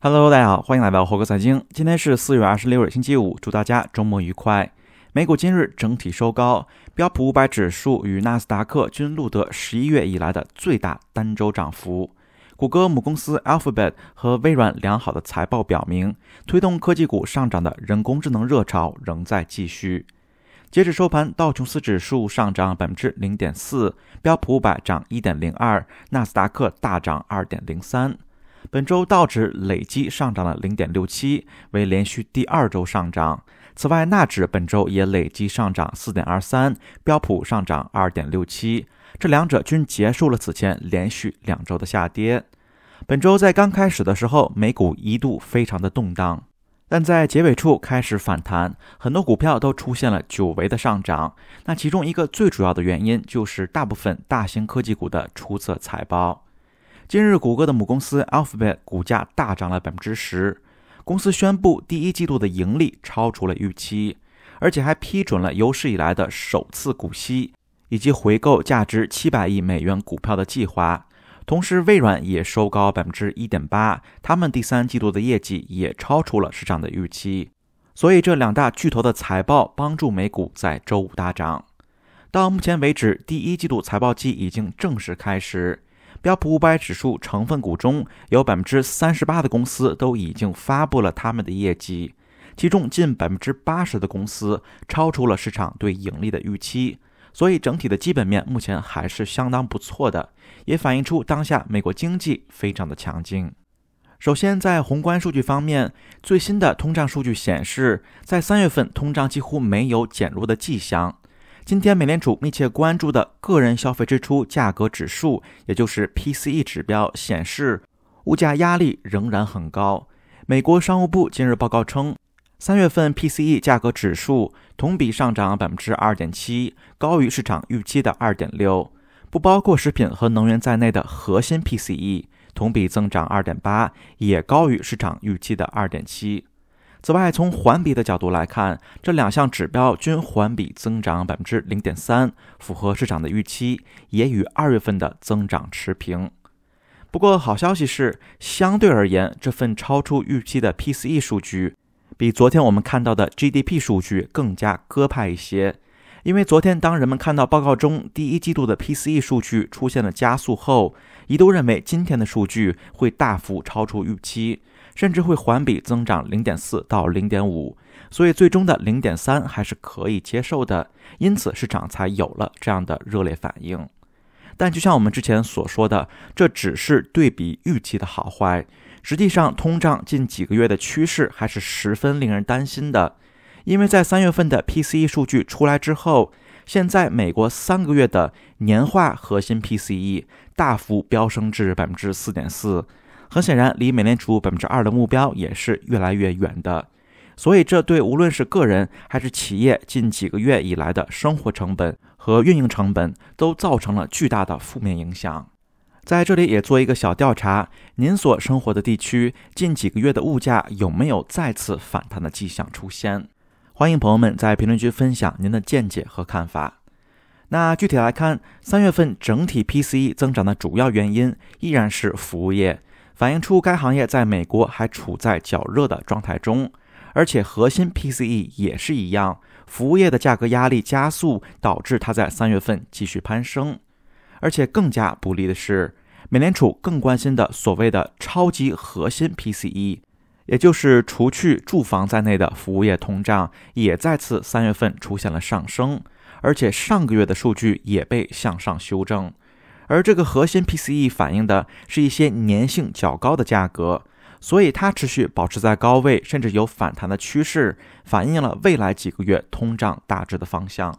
Hello，大家好，欢迎来到猴哥财经。今天是四月二十六日，星期五，祝大家周末愉快。美股今日整体收高，标普五百指数与纳斯达克均录得十一月以来的最大单周涨幅。谷歌母公司 Alphabet 和微软良好的财报表明，推动科技股上涨的人工智能热潮仍在继续。截止收盘，道琼斯指数上涨百分之零点四，标普五百涨一点零二，纳斯达克大涨二点零三。本周道指累计上涨了零点六七，为连续第二周上涨。此外，纳指本周也累计上涨四点二三，标普上涨二点六七，这两者均结束了此前连续两周的下跌。本周在刚开始的时候，美股一度非常的动荡，但在结尾处开始反弹，很多股票都出现了久违的上涨。那其中一个最主要的原因就是大部分大型科技股的出色财报。今日，谷歌的母公司 Alphabet 股价大涨了百分之十。公司宣布第一季度的盈利超出了预期，而且还批准了有史以来的首次股息以及回购价值七百亿美元股票的计划。同时，微软也收高百分之一点八，他们第三季度的业绩也超出了市场的预期。所以，这两大巨头的财报帮助美股在周五大涨。到目前为止，第一季度财报季已经正式开始。标普五百指数成分股中有百分之三十八的公司都已经发布了他们的业绩，其中近百分之八十的公司超出了市场对盈利的预期，所以整体的基本面目前还是相当不错的，也反映出当下美国经济非常的强劲。首先，在宏观数据方面，最新的通胀数据显示，在三月份通胀几乎没有减弱的迹象。今天，美联储密切关注的个人消费支出价格指数，也就是 PCE 指标显示，物价压力仍然很高。美国商务部今日报告称，三月份 PCE 价格指数同比上涨百分之二点七，高于市场预期的二点六。不包括食品和能源在内的核心 PCE 同比增长二点八，也高于市场预期的二点七。此外，从环比的角度来看，这两项指标均环比增长百分之零点三，符合市场的预期，也与二月份的增长持平。不过，好消息是，相对而言，这份超出预期的 PCE 数据比昨天我们看到的 GDP 数据更加鸽派一些。因为昨天，当人们看到报告中第一季度的 PCE 数据出现了加速后，一度认为今天的数据会大幅超出预期。甚至会环比增长零点四到零点五，所以最终的零点三还是可以接受的，因此市场才有了这样的热烈反应。但就像我们之前所说的，这只是对比预期的好坏，实际上通胀近几个月的趋势还是十分令人担心的，因为在三月份的 PCE 数据出来之后，现在美国三个月的年化核心 PCE 大幅飙升至百分之四点四。很显然，离美联储百分之二的目标也是越来越远的，所以这对无论是个人还是企业近几个月以来的生活成本和运营成本都造成了巨大的负面影响。在这里也做一个小调查，您所生活的地区近几个月的物价有没有再次反弹的迹象出现？欢迎朋友们在评论区分享您的见解和看法。那具体来看，三月份整体 PCE 增长的主要原因依然是服务业。反映出该行业在美国还处在较热的状态中，而且核心 PCE 也是一样，服务业的价格压力加速，导致它在三月份继续攀升。而且更加不利的是，美联储更关心的所谓的超级核心 PCE，也就是除去住房在内的服务业通胀，也再次三月份出现了上升，而且上个月的数据也被向上修正。而这个核心 PCE 反映的是一些粘性较高的价格，所以它持续保持在高位，甚至有反弹的趋势，反映了未来几个月通胀大致的方向。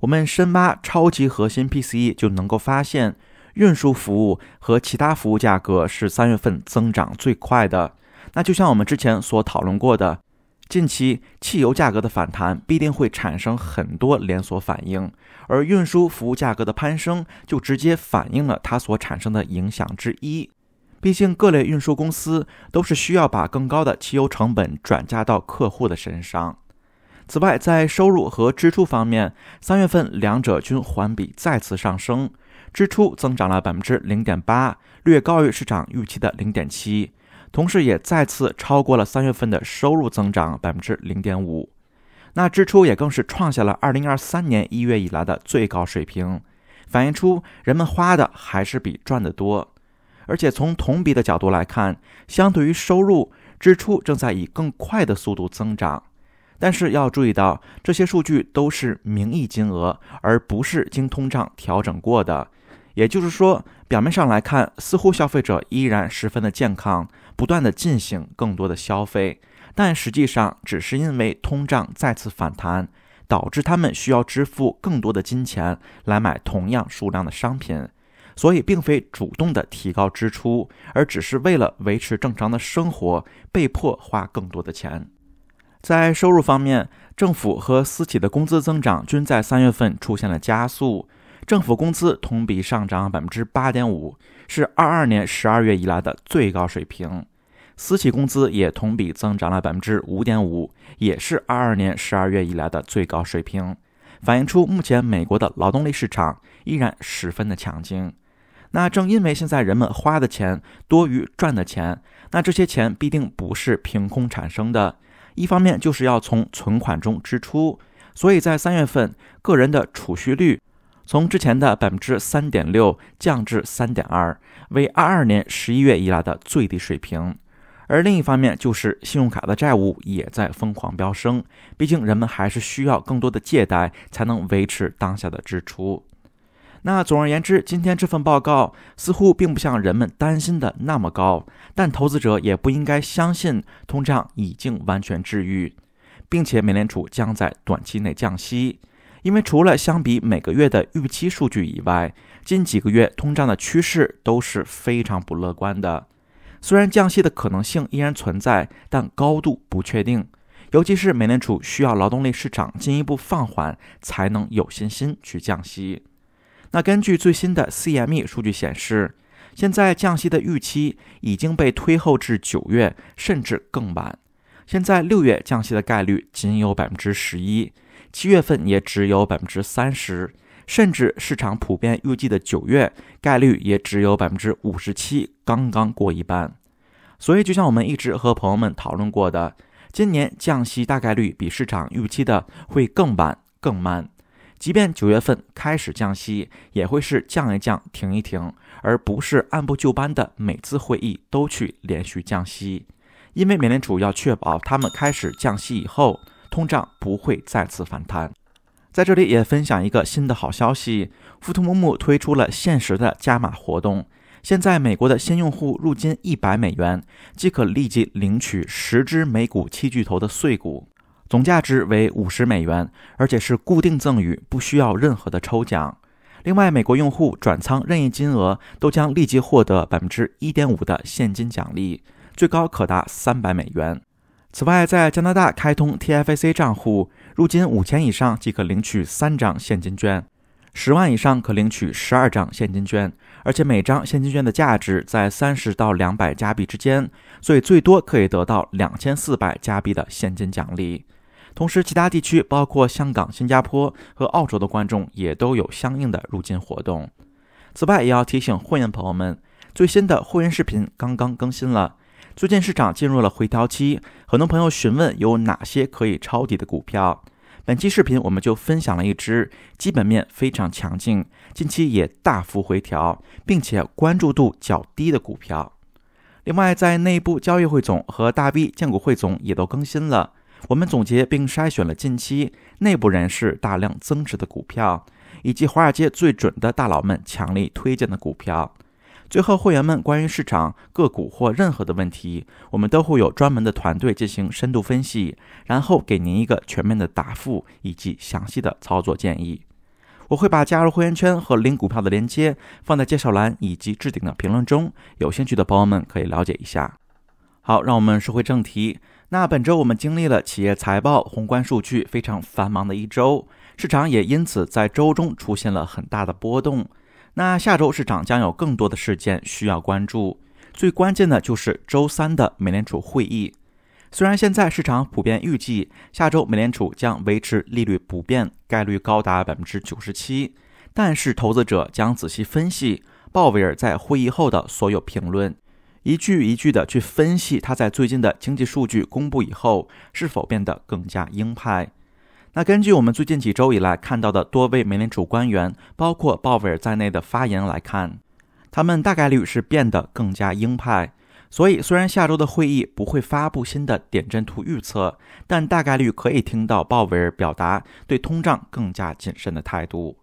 我们深挖超级核心 PCE 就能够发现，运输服务和其他服务价格是三月份增长最快的。那就像我们之前所讨论过的。近期汽油价格的反弹必定会产生很多连锁反应，而运输服务价格的攀升就直接反映了它所产生的影响之一。毕竟各类运输公司都是需要把更高的汽油成本转嫁到客户的身上。此外，在收入和支出方面，三月份两者均环比再次上升，支出增长了百分之零点八，略高于市场预期的零点七。同时也再次超过了三月份的收入增长百分之零点五，那支出也更是创下了二零二三年一月以来的最高水平，反映出人们花的还是比赚的多。而且从同比的角度来看，相对于收入，支出正在以更快的速度增长。但是要注意到，这些数据都是名义金额，而不是经通胀调整过的。也就是说，表面上来看，似乎消费者依然十分的健康，不断的进行更多的消费，但实际上只是因为通胀再次反弹，导致他们需要支付更多的金钱来买同样数量的商品，所以并非主动的提高支出，而只是为了维持正常的生活，被迫花更多的钱。在收入方面，政府和私企的工资增长均在三月份出现了加速。政府工资同比上涨百分之八点五，是二二年十二月以来的最高水平。私企工资也同比增长了百分之五点五，也是二二年十二月以来的最高水平，反映出目前美国的劳动力市场依然十分的强劲。那正因为现在人们花的钱多于赚的钱，那这些钱必定不是凭空产生的。一方面就是要从存款中支出，所以在三月份个人的储蓄率。从之前的百分之三点六降至三点二，为二二年十一月以来的最低水平。而另一方面，就是信用卡的债务也在疯狂飙升。毕竟，人们还是需要更多的借贷才能维持当下的支出。那总而言之，今天这份报告似乎并不像人们担心的那么高，但投资者也不应该相信通胀已经完全治愈，并且美联储将在短期内降息。因为除了相比每个月的预期数据以外，近几个月通胀的趋势都是非常不乐观的。虽然降息的可能性依然存在，但高度不确定。尤其是美联储需要劳动力市场进一步放缓，才能有信心去降息。那根据最新的 CME 数据显示，现在降息的预期已经被推后至九月，甚至更晚。现在六月降息的概率仅有百分之十一。七月份也只有百分之三十，甚至市场普遍预计的九月概率也只有百分之五十七，刚刚过一半。所以，就像我们一直和朋友们讨论过的，今年降息大概率比市场预期的会更晚、更慢。即便九月份开始降息，也会是降一降、停一停，而不是按部就班的每次会议都去连续降息。因为美联储要确保他们开始降息以后。通胀不会再次反弹。在这里也分享一个新的好消息：富途木木推出了限时的加码活动。现在，美国的新用户入金一百美元，即可立即领取十只美股七巨头的碎股，总价值为五十美元，而且是固定赠与，不需要任何的抽奖。另外，美国用户转仓任意金额都将立即获得百分之一点五的现金奖励，最高可达三百美元。此外，在加拿大开通 TFAC 账户，入金五千以上即可领取三张现金券，十万以上可领取十二张现金券，而且每张现金券的价值在三十到两百加币之间，所以最多可以得到两千四百加币的现金奖励。同时，其他地区包括香港、新加坡和澳洲的观众也都有相应的入金活动。此外，也要提醒会员朋友们，最新的会员视频刚刚更新了。最近市场进入了回调期，很多朋友询问有哪些可以抄底的股票。本期视频我们就分享了一只基本面非常强劲、近期也大幅回调，并且关注度较低的股票。另外，在内部交易汇总和大 V 荐股汇总也都更新了。我们总结并筛选了近期内部人士大量增持的股票，以及华尔街最准的大佬们强力推荐的股票。最后，会员们关于市场个股或任何的问题，我们都会有专门的团队进行深度分析，然后给您一个全面的答复以及详细的操作建议。我会把加入会员圈和领股票的链接放在介绍栏以及置顶的评论中，有兴趣的朋友们可以了解一下。好，让我们说回正题。那本周我们经历了企业财报、宏观数据非常繁忙的一周，市场也因此在周中出现了很大的波动。那下周市场将有更多的事件需要关注，最关键的就是周三的美联储会议。虽然现在市场普遍预计下周美联储将维持利率不变，概率高达百分之九十七，但是投资者将仔细分析鲍威尔在会议后的所有评论，一句一句的去分析他在最近的经济数据公布以后是否变得更加鹰派。那根据我们最近几周以来看到的多位美联储官员，包括鲍威尔在内的发言来看，他们大概率是变得更加鹰派。所以，虽然下周的会议不会发布新的点阵图预测，但大概率可以听到鲍威尔表达对通胀更加谨慎的态度。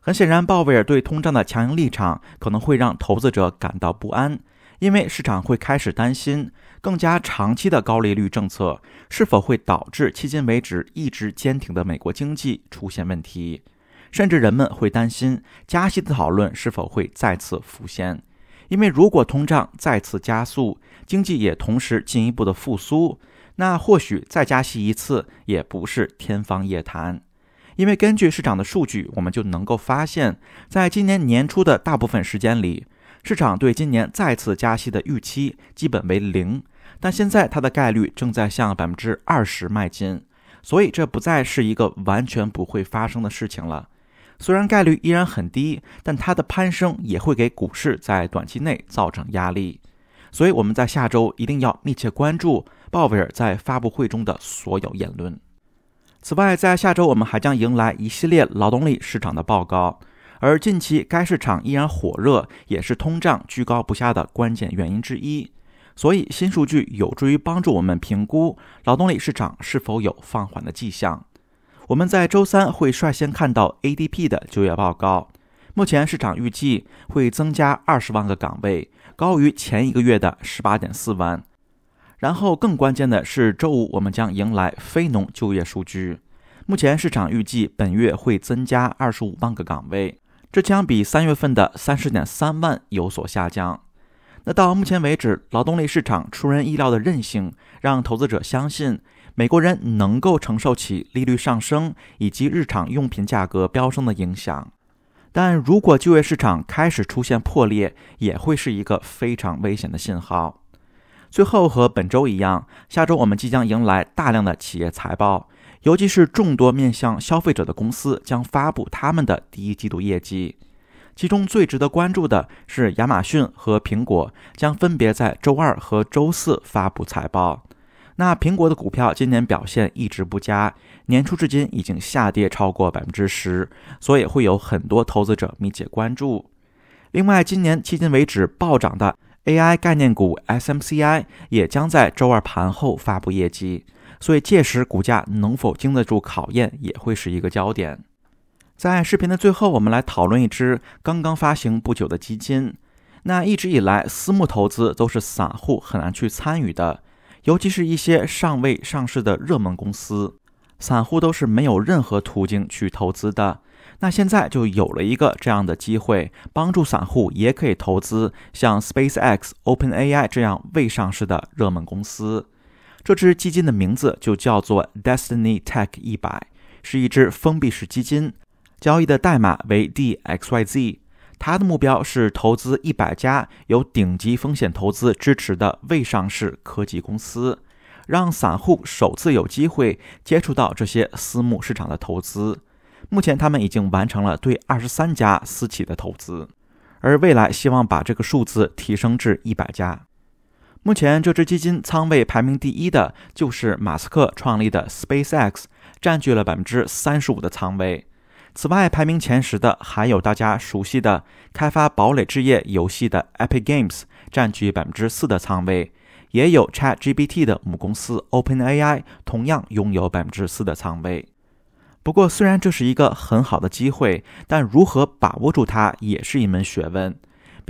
很显然，鲍威尔对通胀的强硬立场可能会让投资者感到不安。因为市场会开始担心，更加长期的高利率政策是否会导致迄今为止一直坚挺的美国经济出现问题，甚至人们会担心加息的讨论是否会再次浮现。因为如果通胀再次加速，经济也同时进一步的复苏，那或许再加息一次也不是天方夜谭。因为根据市场的数据，我们就能够发现，在今年年初的大部分时间里。市场对今年再次加息的预期基本为零，但现在它的概率正在向百分之二十迈进，所以这不再是一个完全不会发生的事情了。虽然概率依然很低，但它的攀升也会给股市在短期内造成压力。所以我们在下周一定要密切关注鲍威尔在发布会中的所有言论。此外，在下周我们还将迎来一系列劳动力市场的报告。而近期该市场依然火热，也是通胀居高不下的关键原因之一。所以新数据有助于帮助我们评估劳动力市场是否有放缓的迹象。我们在周三会率先看到 ADP 的就业报告，目前市场预计会增加二十万个岗位，高于前一个月的十八点四万。然后更关键的是周五我们将迎来非农就业数据，目前市场预计本月会增加二十五万个岗位。这将比三月份的三十点三万有所下降。那到目前为止，劳动力市场出人意料的韧性，让投资者相信美国人能够承受起利率上升以及日常用品价格飙升的影响。但如果就业市场开始出现破裂，也会是一个非常危险的信号。最后，和本周一样，下周我们即将迎来大量的企业财报。尤其是众多面向消费者的公司将发布他们的第一季度业绩，其中最值得关注的是亚马逊和苹果将分别在周二和周四发布财报。那苹果的股票今年表现一直不佳，年初至今已经下跌超过百分之十，所以会有很多投资者密切关注。另外，今年迄今为止暴涨的 AI 概念股 SMCI 也将在周二盘后发布业绩。所以，届时股价能否经得住考验，也会是一个焦点。在视频的最后，我们来讨论一只刚刚发行不久的基金。那一直以来，私募投资都是散户很难去参与的，尤其是一些尚未上市的热门公司，散户都是没有任何途径去投资的。那现在就有了一个这样的机会，帮助散户也可以投资像 SpaceX、OpenAI 这样未上市的热门公司。这支基金的名字就叫做 Destiny Tech 一百，是一支封闭式基金，交易的代码为 DXYZ。它的目标是投资一百家由顶级风险投资支持的未上市科技公司，让散户首次有机会接触到这些私募市场的投资。目前，他们已经完成了对二十三家私企的投资，而未来希望把这个数字提升至一百家。目前这只基金仓位排名第一的，就是马斯克创立的 SpaceX，占据了百分之三十五的仓位。此外，排名前十的还有大家熟悉的开发《堡垒之夜》游戏的 Epic Games，占据百分之四的仓位；也有 ChatGPT 的母公司 OpenAI，同样拥有百分之四的仓位。不过，虽然这是一个很好的机会，但如何把握住它，也是一门学问。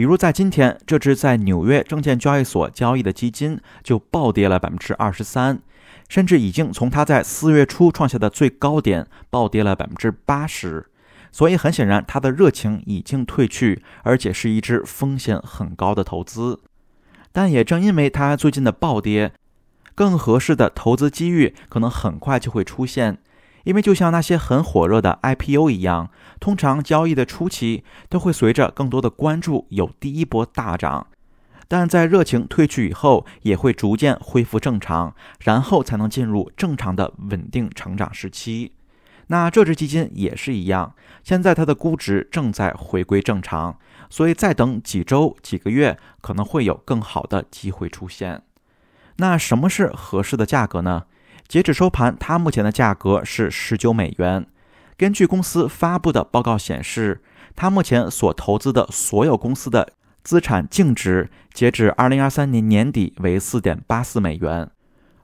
比如在今天，这只在纽约证券交易所交易的基金就暴跌了百分之二十三，甚至已经从它在四月初创下的最高点暴跌了百分之八十。所以很显然，它的热情已经退去，而且是一只风险很高的投资。但也正因为它最近的暴跌，更合适的投资机遇可能很快就会出现。因为就像那些很火热的 IPO 一样，通常交易的初期都会随着更多的关注有第一波大涨，但在热情褪去以后，也会逐渐恢复正常，然后才能进入正常的稳定成长时期。那这只基金也是一样，现在它的估值正在回归正常，所以再等几周、几个月，可能会有更好的机会出现。那什么是合适的价格呢？截止收盘，它目前的价格是十九美元。根据公司发布的报告显示，它目前所投资的所有公司的资产净值，截止二零二三年年底为四点八四美元。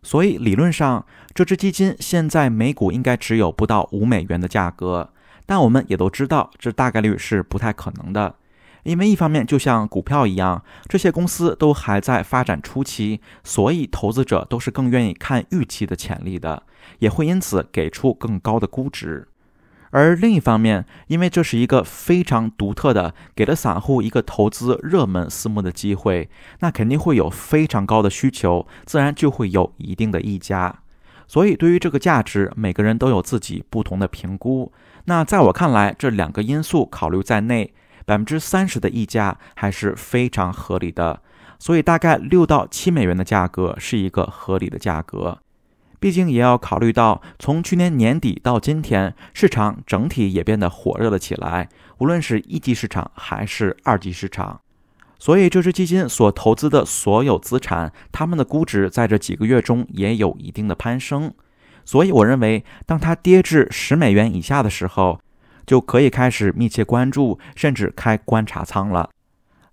所以理论上，这支基金现在每股应该只有不到五美元的价格。但我们也都知道，这大概率是不太可能的。因为一方面，就像股票一样，这些公司都还在发展初期，所以投资者都是更愿意看预期的潜力的，也会因此给出更高的估值。而另一方面，因为这是一个非常独特的，给了散户一个投资热门私募的机会，那肯定会有非常高的需求，自然就会有一定的溢价。所以，对于这个价值，每个人都有自己不同的评估。那在我看来，这两个因素考虑在内。百分之三十的溢价还是非常合理的，所以大概六到七美元的价格是一个合理的价格。毕竟也要考虑到，从去年年底到今天，市场整体也变得火热了起来，无论是一级市场还是二级市场。所以这支基金所投资的所有资产，它们的估值在这几个月中也有一定的攀升。所以我认为，当它跌至十美元以下的时候，就可以开始密切关注，甚至开观察仓了。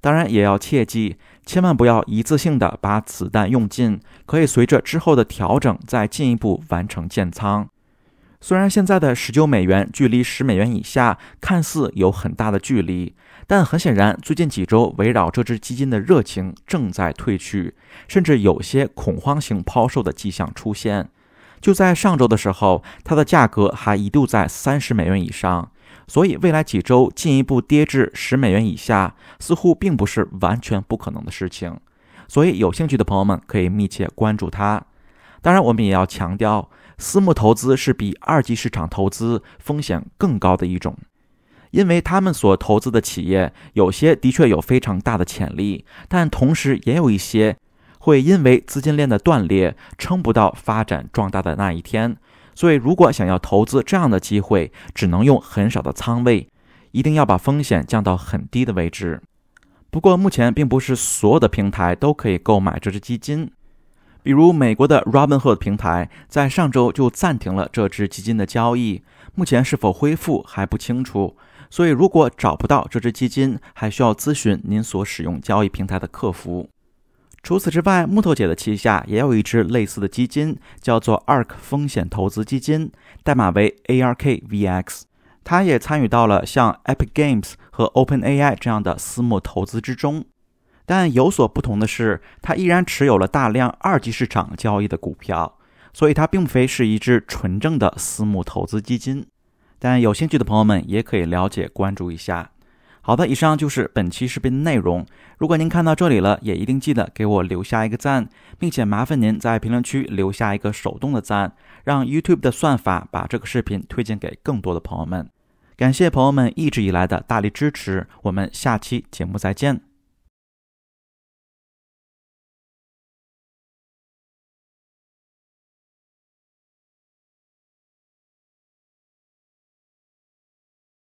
当然，也要切记，千万不要一次性的把子弹用尽，可以随着之后的调整再进一步完成建仓。虽然现在的十九美元距离十美元以下看似有很大的距离，但很显然，最近几周围绕这只基金的热情正在退去，甚至有些恐慌性抛售的迹象出现。就在上周的时候，它的价格还一度在三十美元以上。所以，未来几周进一步跌至十美元以下，似乎并不是完全不可能的事情。所以，有兴趣的朋友们可以密切关注它。当然，我们也要强调，私募投资是比二级市场投资风险更高的一种，因为他们所投资的企业，有些的确有非常大的潜力，但同时也有一些会因为资金链的断裂，撑不到发展壮大的那一天。所以，如果想要投资这样的机会，只能用很少的仓位，一定要把风险降到很低的位置。不过，目前并不是所有的平台都可以购买这只基金，比如美国的 Robinhood 平台在上周就暂停了这只基金的交易，目前是否恢复还不清楚。所以，如果找不到这只基金，还需要咨询您所使用交易平台的客服。除此之外，木头姐的旗下也有一只类似的基金，叫做 ARK 风险投资基金，代码为 ARK VX。它也参与到了像 Epic Games 和 OpenAI 这样的私募投资之中，但有所不同的是，它依然持有了大量二级市场交易的股票，所以它并非是一只纯正的私募投资基金。但有兴趣的朋友们也可以了解关注一下。好的，以上就是本期视频内容。如果您看到这里了，也一定记得给我留下一个赞，并且麻烦您在评论区留下一个手动的赞，让 YouTube 的算法把这个视频推荐给更多的朋友们。感谢朋友们一直以来的大力支持，我们下期节目再见。